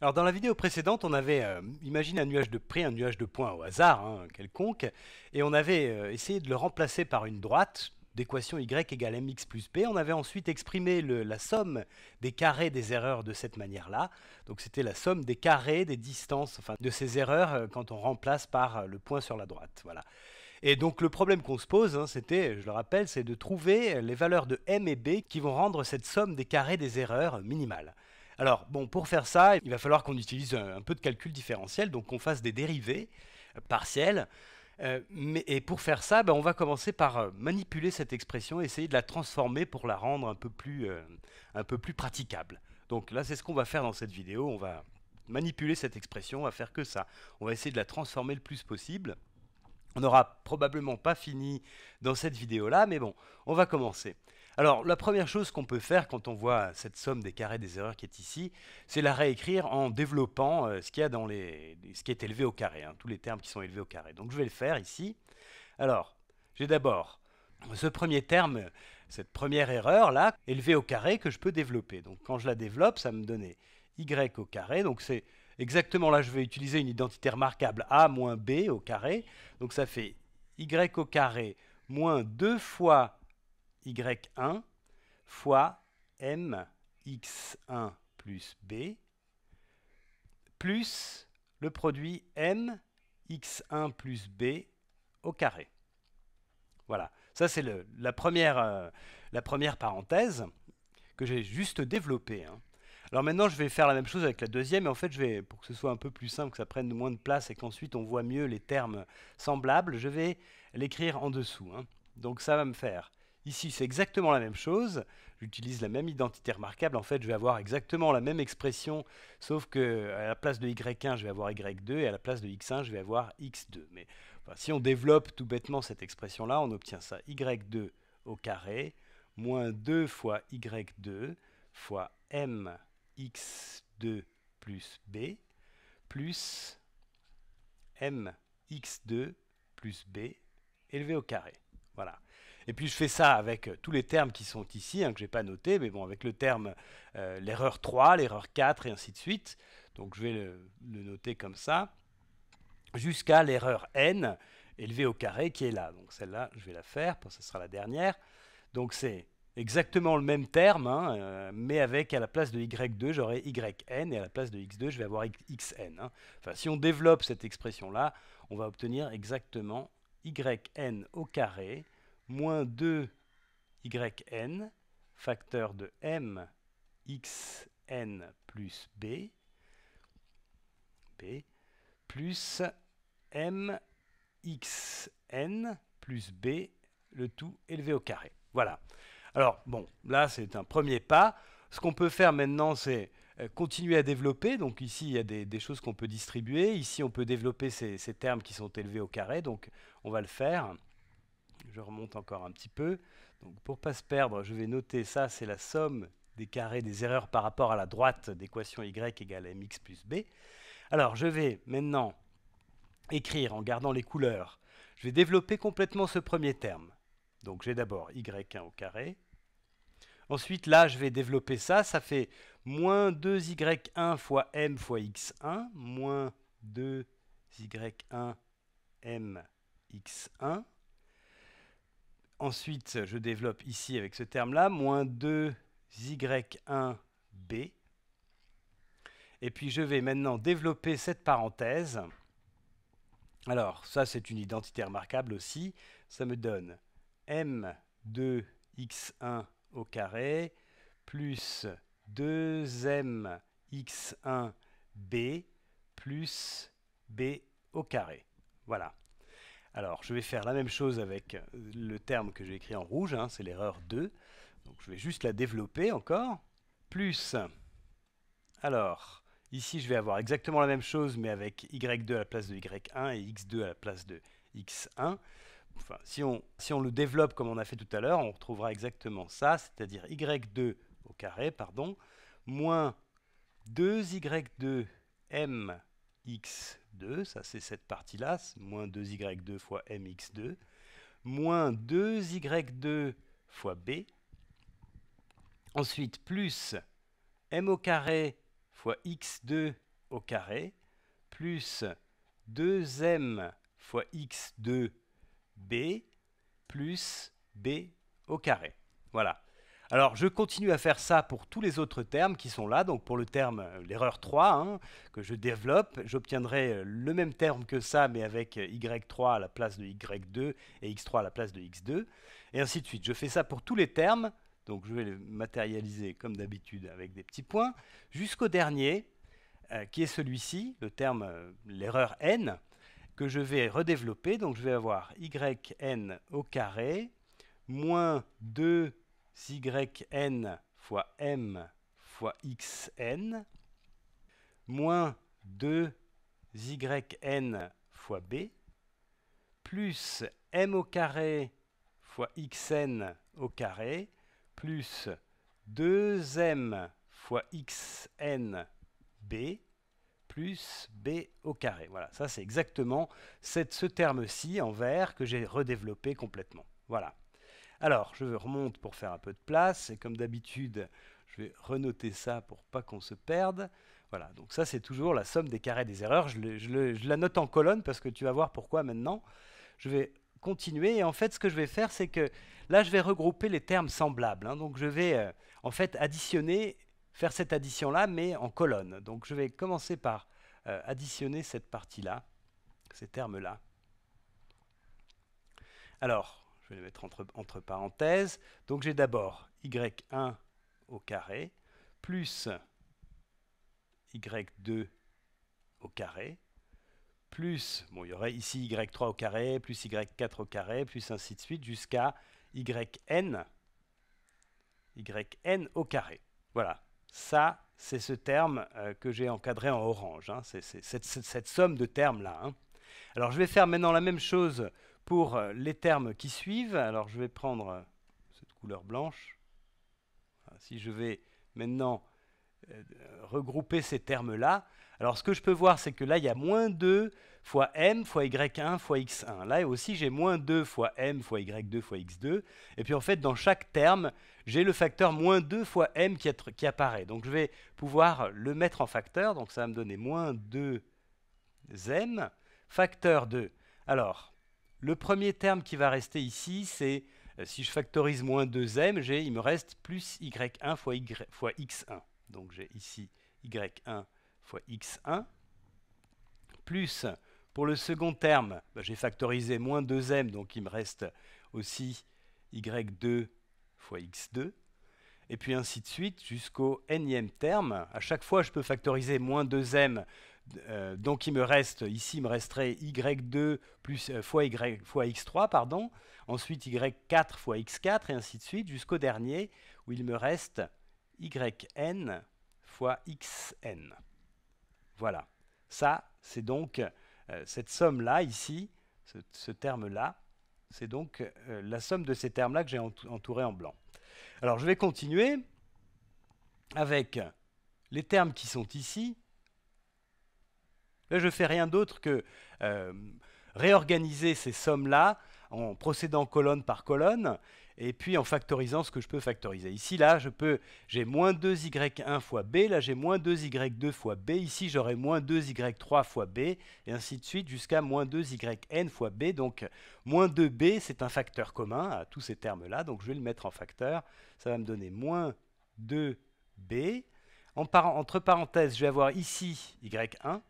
dans la vidéo précédente, on avait euh, imaginé un nuage de prix, un nuage de points au hasard, hein, quelconque, et on avait euh, essayé de le remplacer par une droite d'équation y égale mx plus p. On avait ensuite exprimé la somme des carrés des erreurs de cette manière-là. c'était la somme des carrés des distances, de ces erreurs euh, quand on remplace par le point sur la droite. Voilà. Et donc le problème qu'on se pose, hein, c'était, je le rappelle, c'est de trouver les valeurs de m et b qui vont rendre cette somme des carrés des erreurs minimale. Alors, bon, pour faire ça, il va falloir qu'on utilise un, peu de calcul différentiel, donc qu'on fasse des dérivés euh, partielles. Euh, mais, et pour faire ça, ben, on va commencer par euh, manipuler cette expression, essayer de la transformer pour la rendre un peu plus, un peu plus praticable. Donc là, c'est ce qu'on va faire dans cette vidéo. On va manipuler cette expression, on va faire que ça. On va essayer de la transformer le plus possible. On n'aura probablement pas fini dans cette vidéo-là, mais bon, on va commencer. Alors, la première chose qu'on peut faire quand on voit cette somme des carrés des erreurs qui est ici, c'est la réécrire en développant euh, ce, qu'il y dans les, ce qui est élevé au carré, hein, tous les termes qui sont élevés au carré. Donc, je vais le faire ici. Alors, j'ai d'abord ce premier terme, cette première erreur là, élevée au carré, que je peux développer. Donc, quand je la développe, ça me donnait y au carré. Donc, c'est exactement là, je vais utiliser une identité remarquable a moins b au carré. Donc, ça fait y au carré moins 2 fois y1 fois mx1 plus b plus le produit mx1 plus b au carré. Voilà, ça c'est la, première, euh, la première parenthèse que j'ai juste développée. Hein. Alors maintenant, je vais faire la même chose avec la deuxième, et en fait, je vais, pour que ce soit un peu plus simple, que ça prenne moins de place et qu'ensuite on voit mieux les termes semblables, je vais l'écrire en dessous. Hein. Donc ça va me faire Ici, c'est exactement la même chose. J'utilise la même identité remarquable. En fait, je vais avoir exactement la même expression, sauf que à la place de y1, je vais avoir y2, et à la place de x1, je vais avoir x2. Mais si on développe tout bêtement cette expression-là, on obtient ça. y2 au carré, moins 2 fois y2 fois mx2 plus b, plus mx2 plus b élevé au carré. Voilà. Et puis je fais ça avec euh, tous les termes qui sont ici, hein, que je n'ai pas notés, mais bon, avec le terme euh, l'erreur 3, l'erreur 4 et ainsi de suite. Donc je vais le, noter comme ça, jusqu'à l'erreur n élevée au carré qui est là. Donc celle-là, je vais la faire, parce que ce sera la dernière. Donc c'est exactement le même terme, hein, euh, mais avec à la place de y2, j'aurai yn, et à la place de x2, je vais avoir xn. Hein. Enfin, si on développe cette expression-là, on va obtenir exactement yn au carré moins 2yn, facteur de m xn plus b, b plus m xn plus b, le tout élevé au carré. Voilà. Alors, bon, là, c'est un premier pas. Ce qu'on peut faire maintenant, c'est euh, continuer à développer. Donc ici, il y a des, choses qu'on peut distribuer. Ici, on peut développer ces, termes qui sont élevés au carré. Donc, on va le faire. Je remonte encore un petit peu. Donc pour ne pas se perdre, je vais noter ça, c'est la somme des carrés des erreurs par rapport à la droite d'équation y égale mx plus b. Alors je vais maintenant écrire en gardant les couleurs. Je vais développer complètement ce premier terme. Donc j'ai d'abord y1 au carré. Ensuite là, je vais développer ça. Ça fait moins 2y1 fois m fois x1, moins 2y1 mx 1 Ensuite, je développe ici avec ce terme-là, moins 2y1b. Et puis je vais maintenant développer cette parenthèse. Alors, ça c'est une identité remarquable aussi. Ça me donne m2x1 au carré plus 2mx1b plus b au carré. Voilà. Alors, je vais faire la même chose avec euh, le terme que j'ai écrit en rouge, hein, c'est l'erreur 2. Donc, je vais juste la développer encore. Plus, alors, ici, je vais avoir exactement la même chose, mais avec y2 à la place de y1 et x2 à la place de x1. Enfin, si on, si on le développe comme on a fait tout à l'heure, on retrouvera exactement ça, c'est-à-dire y2 au carré, pardon, moins 2y2m x2, ça c'est cette partie-là, moins 2y2 fois mx2, moins 2y2 fois b, ensuite plus m au carré fois x2 au carré, plus 2m fois x2 b, plus b au carré. Voilà. Alors, je continue à faire ça pour tous les autres termes qui sont là. Donc, pour le terme, euh, l'erreur 3, hein, que je développe, j'obtiendrai euh, le même terme que ça, mais avec euh, y3 à la place de y2 et x3 à la place de x2, et ainsi de suite. Je fais ça pour tous les termes. Donc, je vais les matérialiser comme d'habitude avec des petits points, jusqu'au dernier, qui est celui-ci, le terme, l'erreur n, que je vais redévelopper. Donc, je vais avoir yn au carré, moins 2 yn fois m fois xn moins 2yn fois b plus m au carré fois xn au carré plus 2m fois xn b plus b au carré. Voilà, ça c'est exactement ce terme-ci en vert que j'ai redéveloppé complètement. Voilà. Alors, je remonte pour faire un peu de place, et comme d'habitude, je vais renoter ça pour pas qu'on se perde. Voilà, donc ça c'est toujours la somme des carrés des erreurs. Je, la note en colonne parce que tu vas voir pourquoi maintenant. Je vais continuer et en fait ce que je vais faire c'est que là je vais regrouper les termes semblables. Hein. Donc je vais euh, en fait additionner, faire cette addition là mais en colonne. Donc je vais commencer par euh, additionner cette partie là, ces termes là. Alors, je vais les mettre entre, parenthèses. Donc j'ai d'abord y1 au carré plus y2 au carré plus, bon il y aurait ici y3 au carré, plus y4 au carré, plus ainsi de suite jusqu'à yn, yn au carré. Voilà, ça c'est ce terme euh, que j'ai encadré en orange, hein. c'est cette, somme de termes là. Hein. Alors je vais faire maintenant la même chose pour euh, les termes qui suivent. Alors je vais prendre euh, cette couleur blanche. Si je vais maintenant euh, regrouper ces termes-là, alors ce que je peux voir, c'est que là, il y a moins 2 fois m fois y1 fois x1. Là aussi, j'ai moins 2 fois m fois y2 fois x2. Et puis en fait, dans chaque terme, j'ai le facteur moins 2 fois m qui, qui, apparaît. Donc je vais pouvoir le mettre en facteur. Donc ça va me donner moins 2m facteur 2. Alors, le premier terme qui va rester ici, c'est euh, si je factorise moins 2m, il me reste plus y1 fois, y, x1. Donc j'ai ici y1 fois x1, plus pour le second terme, bah, j'ai factorisé moins 2m, donc il me reste aussi y2 fois x2, et puis ainsi de suite jusqu'au nème terme. À chaque fois, je peux factoriser moins 2m euh, donc il me reste, ici il me resterait y2 plus, euh, fois, y, x3, pardon, ensuite y4 fois x4, et ainsi de suite, jusqu'au dernier, où il me reste yn fois xn. Voilà. Ça, c'est donc euh, cette somme-là, ici, ce, ce terme-là, c'est donc la somme de ces termes-là que j'ai entouré en blanc. Alors je vais continuer avec les termes qui sont ici, Là, je ne fais rien d'autre que euh, réorganiser ces sommes-là en procédant colonne par colonne et puis en factorisant ce que je peux factoriser. Ici, là, je peux, j'ai moins 2y1 fois b, là j'ai moins 2y2 fois b, ici j'aurai moins 2y3 fois b, et ainsi de suite jusqu'à moins 2yn fois b. Donc moins 2b, c'est un facteur commun à tous ces termes-là, donc je vais le mettre en facteur. Ça va me donner moins 2b. entre parenthèses, je vais avoir ici y1,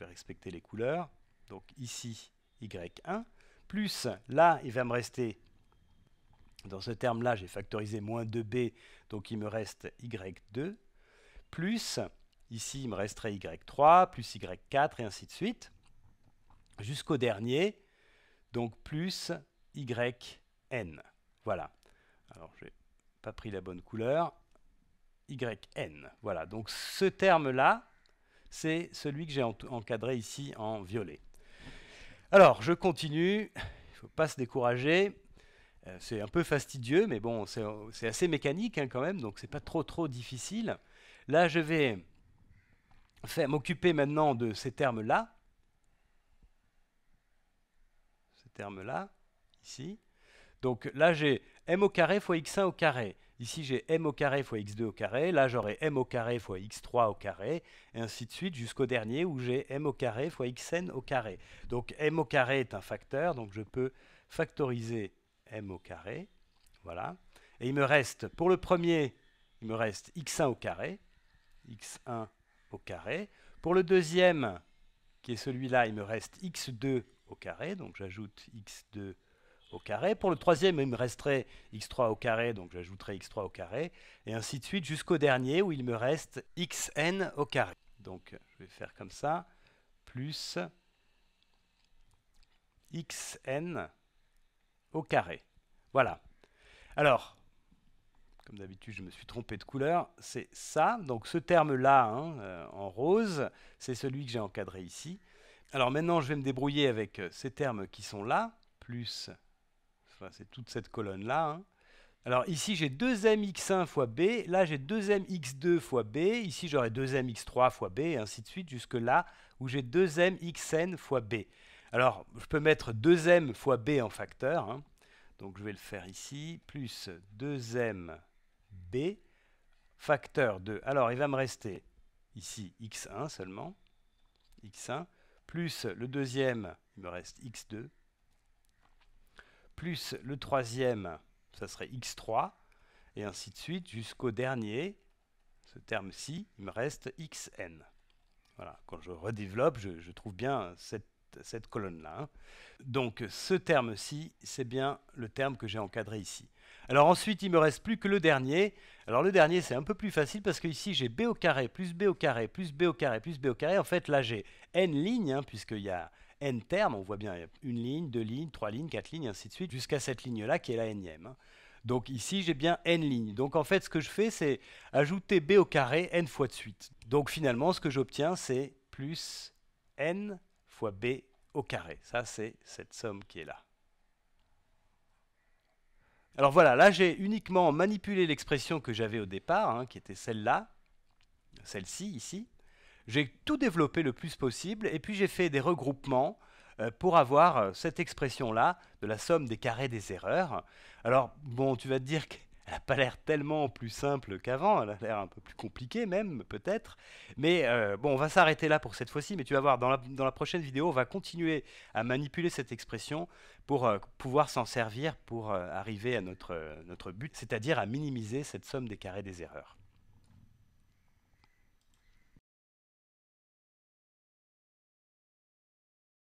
vais respecter les couleurs. Donc ici, Y1, plus là, il va me rester, dans ce terme-là, j'ai factorisé moins 2B, donc il me reste Y2, plus, ici, il me resterait Y3, plus Y4, et ainsi de suite, jusqu'au dernier, donc plus YN. Voilà. Alors, je n'ai pas pris la bonne couleur. YN. Voilà, donc ce terme-là, c'est celui que j'ai encadré ici en violet. Alors, je continue, il ne faut pas se décourager. Euh, c'est un peu fastidieux, mais bon, c'est assez mécanique hein, quand même, donc ce n'est pas trop trop difficile. Là, je vais m'occuper maintenant de ces termes-là. Ces termes-là, ici. Donc là, j'ai m au carré fois x1 au carré. Ici, j'ai m au carré fois x2 au carré. Là, j'aurai m au carré fois x3 au carré, et ainsi de suite jusqu'au dernier où j'ai m au carré fois xn au carré. Donc m au carré est un facteur, donc je peux factoriser m au carré. Voilà. Et il me reste, pour le premier, il me reste x1 au carré, x1 au carré. Pour le deuxième, qui est celui-là, il me reste x2 au carré, donc j'ajoute x2 carré. Pour le troisième, il me resterait x3 au carré, donc j'ajouterai x3 au carré, et ainsi de suite jusqu'au dernier où il me reste xn au carré. Donc je vais faire comme ça, plus xn au carré. Voilà. Alors, comme d'habitude, je me suis trompé de couleur, c'est ça. Donc ce terme-là, hein, euh, en rose, c'est celui que j'ai encadré ici. Alors maintenant, je vais me débrouiller avec euh, ces termes qui sont là, plus c'est toute cette colonne-là. Hein. Alors ici, j'ai 2mx1 fois b. Là, j'ai 2mx2 fois b. Ici, j'aurai 2mx3 fois b, et ainsi de suite, jusque là où j'ai 2mxn fois b. Alors, je peux mettre 2m fois b en facteur. Hein. Donc, je vais le faire ici. Plus 2mb facteur 2. Alors, il va me rester ici x1 seulement. x1 plus le deuxième, il me reste x2 plus le troisième, ça serait x3, et ainsi de suite jusqu'au dernier, ce terme-ci, il me reste xn. Voilà, quand je redéveloppe, je, trouve bien cette, colonne-là. Hein. Donc ce terme-ci, c'est bien le terme que j'ai encadré ici. Alors ensuite, il me reste plus que le dernier. Alors le dernier, c'est un peu plus facile parce que ici, j'ai b au carré plus b au carré plus b au carré plus b au carré. En fait, là, j'ai n lignes, hein, puisqu'il y a n termes, on voit bien une ligne, deux lignes, trois lignes, quatre lignes, ainsi de suite, jusqu'à cette ligne-là qui est la nème. Hein. Donc ici, j'ai bien n lignes. Donc en fait, ce que je fais, c'est ajouter b au carré n fois de suite. Donc finalement, ce que j'obtiens, c'est plus n fois b au carré. Ça, c'est cette somme qui est là. Alors voilà, là, j'ai uniquement manipulé l'expression que j'avais au départ, hein, qui était celle-là, celle-ci ici. J'ai tout développé le plus possible et puis j'ai fait des regroupements euh, pour avoir euh, cette expression-là de la somme des carrés des erreurs. Alors, bon, tu vas te dire qu'elle n'a pas l'air tellement plus simple qu'avant, elle a l'air un peu plus compliquée même, peut-être. Mais euh, bon, on va s'arrêter là pour cette fois-ci, mais tu vas voir, dans la, dans la, prochaine vidéo, on va continuer à manipuler cette expression pour pouvoir s'en servir pour arriver à notre, notre but, c'est-à-dire à minimiser cette somme des carrés des erreurs.